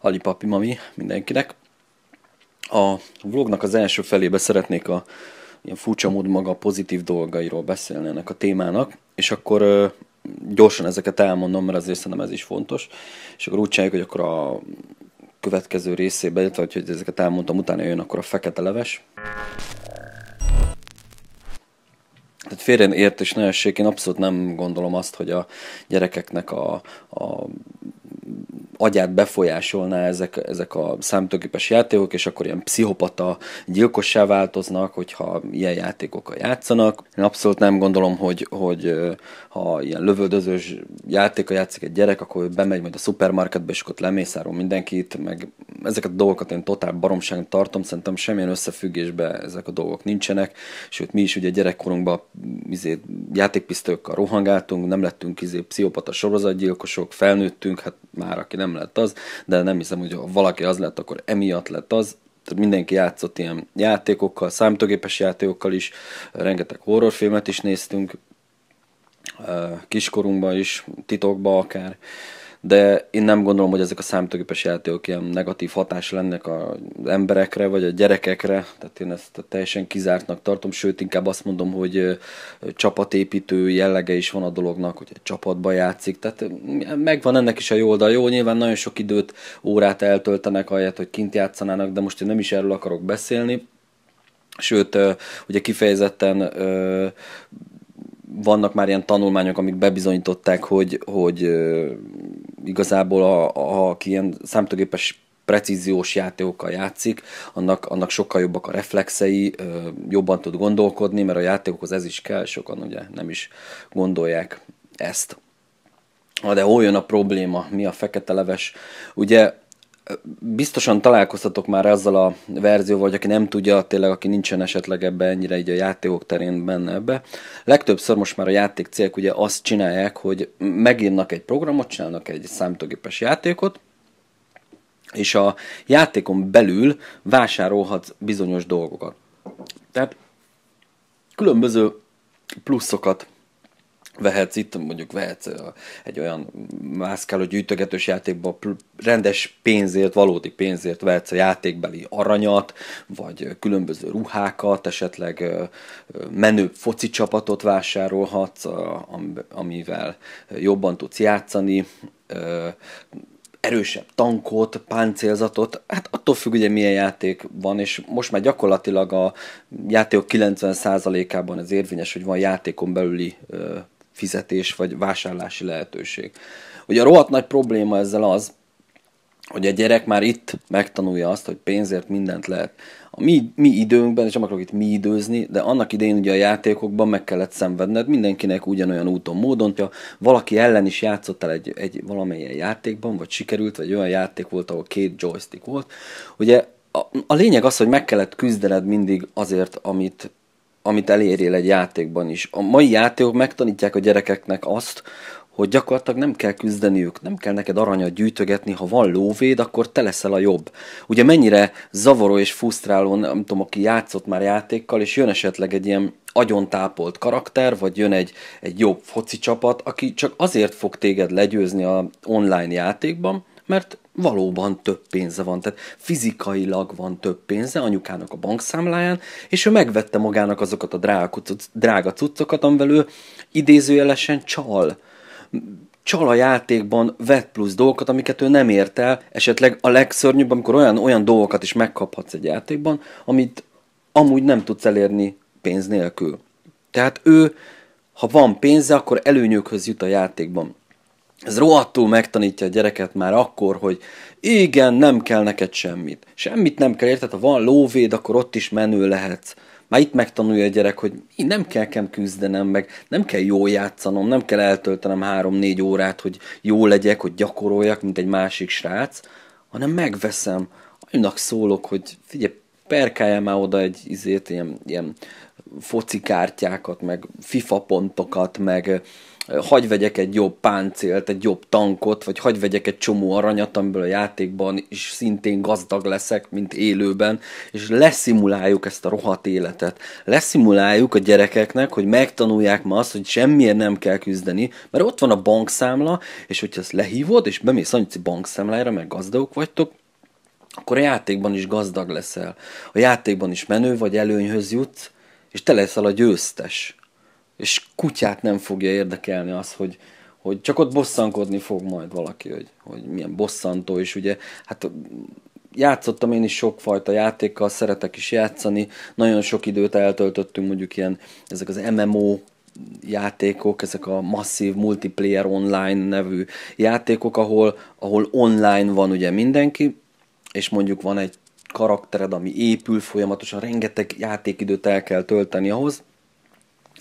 Ali Papi Mami mindenkinek. A vlognak az első felébe szeretnék a ilyen furcsa mód maga pozitív dolgairól beszélni ennek a témának, és akkor ö, gyorsan ezeket elmondom, mert azért szerintem ez is fontos, és akkor úgy csináljuk, hogy akkor a következő részébe, illetve hogy ezeket elmondtam, utána jön akkor a fekete leves. Tehát félreértés ne essék, én abszolút nem gondolom azt, hogy a gyerekeknek a, a agyát befolyásolná ezek, ezek a számítógépes játékok, és akkor ilyen pszichopata gyilkossá változnak, hogyha ilyen játékokkal játszanak. Én abszolút nem gondolom, hogy, hogy ha ilyen lövöldözős játéka játszik egy gyerek, akkor bemegy majd a szupermarketbe, és ott lemészárol mindenkit, meg ezeket a dolgokat én totál baromság tartom, szerintem semmilyen összefüggésben ezek a dolgok nincsenek, sőt mi is ugye gyerekkorunkban izé, játékpisztolyokkal rohangáltunk, nem lettünk izé, pszichopata sorozatgyilkosok, felnőttünk, hát már aki nem lett az, de nem hiszem, hogy ha valaki az lett, akkor emiatt lett az, tehát mindenki játszott ilyen játékokkal, számítógépes játékokkal is, rengeteg horrorfilmet is néztünk, kiskorunkban is, titokban akár, de én nem gondolom, hogy ezek a számítógépes játékok ilyen negatív hatás lennek az emberekre, vagy a gyerekekre, tehát én ezt teljesen kizártnak tartom, sőt, inkább azt mondom, hogy csapatépítő jellege is van a dolognak, hogy egy csapatba játszik, tehát megvan ennek is a jó oldal. Jó, nyilván nagyon sok időt, órát eltöltenek ahelyett, hogy kint játszanának, de most én nem is erről akarok beszélni, Sőt, ugye kifejezetten vannak már ilyen tanulmányok, amik bebizonyították, hogy, hogy igazából a, a, aki ilyen számítógépes precíziós játékokkal játszik, annak, annak sokkal jobbak a reflexei, jobban tud gondolkodni, mert a játékokhoz ez is kell, sokan ugye nem is gondolják ezt. De hol jön a probléma? Mi a fekete leves? Ugye Biztosan találkoztatok már azzal a verzióval, hogy aki nem tudja, tényleg aki nincsen esetleg ebben ennyire így a játékok terén benne ebbe. Legtöbbször most már a játék cégek ugye azt csinálják, hogy megírnak egy programot, csinálnak egy számítógépes játékot, és a játékon belül vásárolhatsz bizonyos dolgokat. Tehát különböző pluszokat vehetsz itt, mondjuk vehetsz egy olyan mászkáló gyűjtögetős játékba rendes pénzért, valódi pénzért vehetsz a játékbeli aranyat, vagy különböző ruhákat, esetleg menő foci csapatot vásárolhatsz, amivel jobban tudsz játszani, erősebb tankot, páncélzatot, hát attól függ ugye milyen játék van, és most már gyakorlatilag a játékok 90%-ában az érvényes, hogy van játékon belüli fizetés vagy vásárlási lehetőség. Ugye a rohadt nagy probléma ezzel az, hogy a gyerek már itt megtanulja azt, hogy pénzért mindent lehet. A mi, mi időnkben, és nem akarok itt mi időzni, de annak idején ugye a játékokban meg kellett szenvedned mindenkinek ugyanolyan úton, módon. Ha valaki ellen is játszottál egy, egy valamilyen játékban, vagy sikerült, vagy olyan játék volt, ahol két joystick volt, ugye a, a lényeg az, hogy meg kellett küzdened mindig azért, amit amit elérél egy játékban is. A mai játékok megtanítják a gyerekeknek azt, hogy gyakorlatilag nem kell küzdeniük, nem kell neked aranyat gyűjtögetni, ha van lóvéd, akkor te leszel a jobb. Ugye mennyire zavaró és fusztráló, nem tudom, aki játszott már játékkal, és jön esetleg egy ilyen agyontápolt karakter, vagy jön egy, egy jobb foci csapat, aki csak azért fog téged legyőzni a online játékban, mert valóban több pénze van, tehát fizikailag van több pénze anyukának a bankszámláján, és ő megvette magának azokat a drága, drága cuccokat, amivel ő idézőjelesen csal csal a játékban vett plusz dolgokat, amiket ő nem ért el, esetleg a legszörnyűbb, amikor olyan, olyan dolgokat is megkaphatsz egy játékban, amit amúgy nem tudsz elérni pénz nélkül. Tehát ő, ha van pénze, akkor előnyökhöz jut a játékban ez rohadtul megtanítja a gyereket már akkor, hogy igen, nem kell neked semmit. Semmit nem kell, érted? Ha van lóvéd, akkor ott is menő lehetsz. Már itt megtanulja a gyerek, hogy nem kell kem küzdenem meg, nem kell jól játszanom, nem kell eltöltenem három-négy órát, hogy jó legyek, hogy gyakoroljak, mint egy másik srác, hanem megveszem. Annak szólok, hogy figyelj, perkáljál már oda egy izét, ilyen, ilyen foci kártyákat, meg FIFA pontokat, meg hagy vegyek egy jobb páncélt, egy jobb tankot, vagy hagy vegyek egy csomó aranyat, amiből a játékban is szintén gazdag leszek, mint élőben, és leszimuláljuk ezt a rohadt életet. Leszimuláljuk a gyerekeknek, hogy megtanulják ma azt, hogy semmiért nem kell küzdeni, mert ott van a bankszámla, és hogyha ezt lehívod, és bemész Anyici bankszámlájára, mert gazdagok vagytok, akkor a játékban is gazdag leszel. A játékban is menő vagy előnyhöz jutsz, és te leszel a győztes és kutyát nem fogja érdekelni az, hogy, hogy csak ott bosszankodni fog majd valaki, hogy, hogy milyen bosszantó, és ugye, hát játszottam én is sokfajta játékkal, szeretek is játszani, nagyon sok időt eltöltöttünk mondjuk ilyen, ezek az MMO játékok, ezek a masszív multiplayer online nevű játékok, ahol, ahol online van ugye mindenki, és mondjuk van egy karaktered, ami épül folyamatosan, rengeteg játékidőt el kell tölteni ahhoz,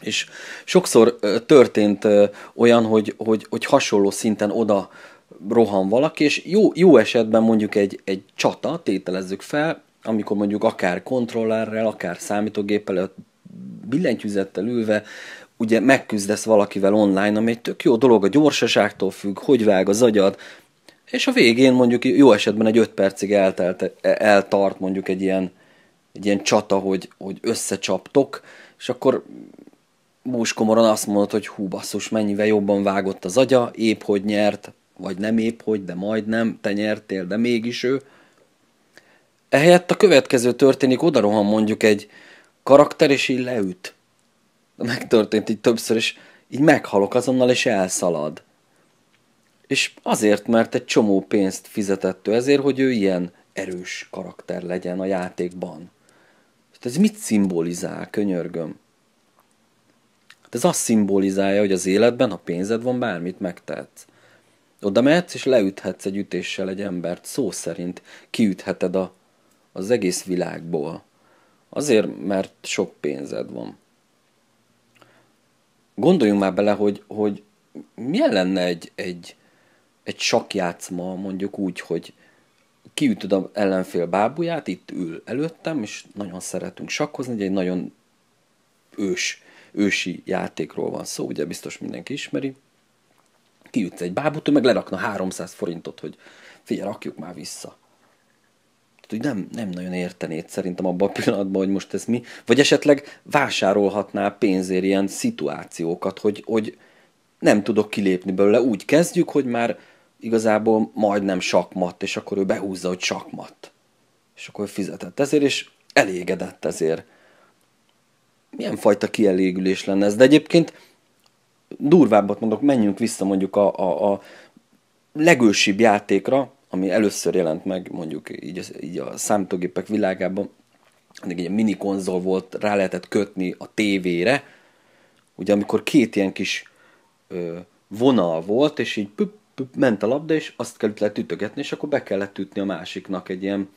és sokszor történt olyan, hogy, hogy, hogy hasonló szinten oda rohan valaki, és jó, jó esetben mondjuk egy, egy csata, tételezzük fel, amikor mondjuk akár kontrollerrel, akár számítógéppel, billentyűzettel ülve, ugye megküzdesz valakivel online, ami egy tök jó dolog, a gyorsaságtól függ, hogy vág az agyad, és a végén mondjuk jó esetben egy öt percig eltelt, e, eltart mondjuk egy ilyen, egy ilyen csata, hogy, hogy összecsaptok, és akkor búskomoron azt mondod, hogy hú basszus, mennyivel jobban vágott az agya, épp hogy nyert, vagy nem épp hogy, de majdnem, te nyertél, de mégis ő. Ehelyett a következő történik, odarohan mondjuk egy karakter, és így leüt. Megtörtént így többször, és így meghalok azonnal, és elszalad. És azért, mert egy csomó pénzt fizetett ő ezért, hogy ő ilyen erős karakter legyen a játékban. ez mit szimbolizál, könyörgöm? De ez azt szimbolizálja, hogy az életben, ha pénzed van, bármit megtehetsz. Oda mehetsz, és leüthetsz egy ütéssel egy embert, szó szerint kiütheted a, az egész világból. Azért, mert sok pénzed van. Gondoljunk már bele, hogy, hogy milyen lenne egy, egy, egy sakjátszma, mondjuk úgy, hogy kiütöd az ellenfél bábuját, itt ül előttem, és nagyon szeretünk sakkozni, egy nagyon ős ősi játékról van szó, ugye biztos mindenki ismeri. Kiütsz egy bábút, ő meg lerakna 300 forintot, hogy figyelj, rakjuk már vissza. Tehát, hogy nem, nem nagyon értenéd szerintem abban a pillanatban, hogy most ez mi. Vagy esetleg vásárolhatná pénzért ilyen szituációkat, hogy, hogy nem tudok kilépni belőle. Úgy kezdjük, hogy már igazából majdnem sakmat, és akkor ő behúzza, hogy sakmat. És akkor fizetett ezért, és elégedett ezért milyen fajta kielégülés lenne ez. De egyébként durvábbat mondok, menjünk vissza mondjuk a, a, a legősibb játékra, ami először jelent meg mondjuk így, így a számítógépek világában, egy egy mini konzol volt, rá lehetett kötni a tévére, ugye amikor két ilyen kis ö, vonal volt, és így püpp, püpp, ment a labda, és azt kellett leütögetni, és akkor be kellett ütni a másiknak egy ilyen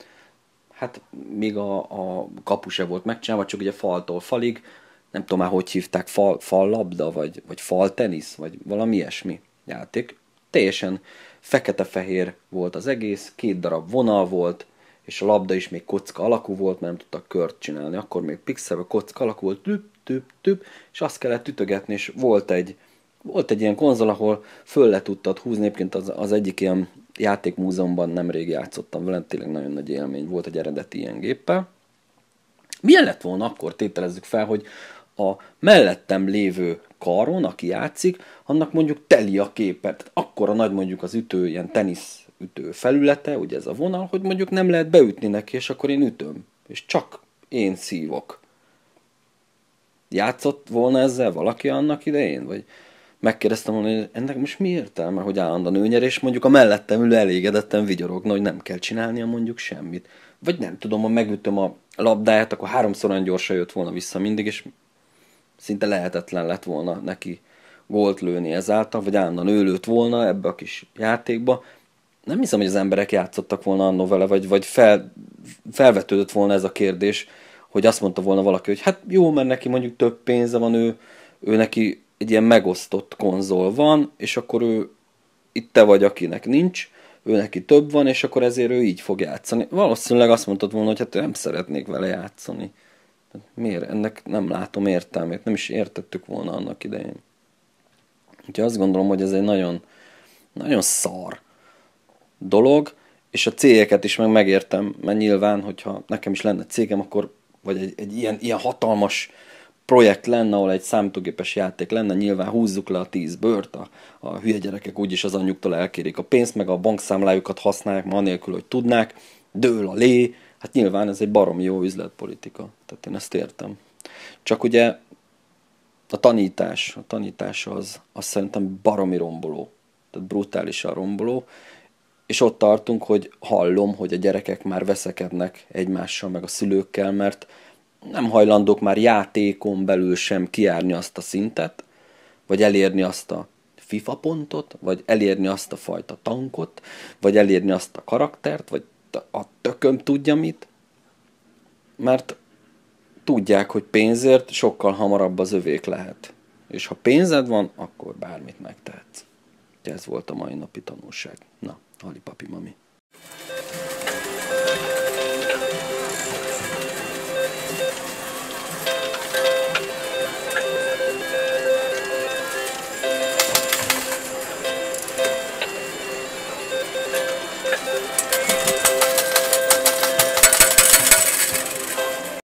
hát még a, a kapu se volt megcsinálva, csak ugye faltól falig, nem tudom már, hogy hívták, fal, labda vagy, vagy fal tenisz vagy valami ilyesmi játék. Teljesen fekete-fehér volt az egész, két darab vonal volt, és a labda is még kocka alakú volt, mert nem tudtak kört csinálni. Akkor még pixelbe kocka alakú volt, tüp, tüp, tüp, és azt kellett ütögetni, és volt egy, volt egy ilyen konzol, ahol föl le tudtad húzni, egyébként az, az egyik ilyen játékmúzeumban nemrég játszottam vele, tényleg nagyon nagy élmény volt egy eredeti ilyen géppel. Milyen lett volna akkor, tételezzük fel, hogy a mellettem lévő karon, aki játszik, annak mondjuk teli a képet. Tehát akkora nagy mondjuk az ütő, ilyen tenisz ütő felülete, ugye ez a vonal, hogy mondjuk nem lehet beütni neki, és akkor én ütöm. És csak én szívok. Játszott volna ezzel valaki annak idején? Vagy, megkérdeztem hogy ennek most mi értelme, hogy állandóan ő nyer, és mondjuk a mellettem ülő elégedetten vigyorogna, hogy nem kell csinálnia mondjuk semmit. Vagy nem tudom, ha megütöm a labdáját, akkor háromszor olyan gyorsan jött volna vissza mindig, és szinte lehetetlen lett volna neki gólt lőni ezáltal, vagy állandóan ő lőtt volna ebbe a kis játékba. Nem hiszem, hogy az emberek játszottak volna annó vele, vagy, vagy fel, felvetődött volna ez a kérdés, hogy azt mondta volna valaki, hogy hát jó, mert neki mondjuk több pénze van, ő, ő neki egy ilyen megosztott konzol van, és akkor ő itt te vagy, akinek nincs, ő neki több van, és akkor ezért ő így fog játszani. Valószínűleg azt mondtad volna, hogy hát nem szeretnék vele játszani. Hát miért? Ennek nem látom értelmét, nem is értettük volna annak idején. Úgyhogy azt gondolom, hogy ez egy nagyon, nagyon szar dolog, és a cégeket is meg megértem, mert nyilván, hogyha nekem is lenne cégem, akkor, vagy egy, egy ilyen, ilyen hatalmas projekt lenne, ahol egy számítógépes játék lenne, nyilván húzzuk le a tíz bört, a, a hülye gyerekek úgyis az anyjuktól elkérik a pénzt, meg a bankszámlájukat használják, ma anélkül, hogy tudnák, dől a lé, hát nyilván ez egy barom jó üzletpolitika, tehát én ezt értem. Csak ugye a tanítás, a tanítás az, az szerintem baromi romboló, tehát brutálisan romboló, és ott tartunk, hogy hallom, hogy a gyerekek már veszekednek egymással, meg a szülőkkel, mert nem hajlandók már játékon belül sem kiárni azt a szintet, vagy elérni azt a FIFA pontot, vagy elérni azt a fajta tankot, vagy elérni azt a karaktert, vagy a tököm tudja mit, mert tudják, hogy pénzért sokkal hamarabb az övék lehet. És ha pénzed van, akkor bármit megtehetsz. Ez volt a mai napi tanulság. Na, Papi.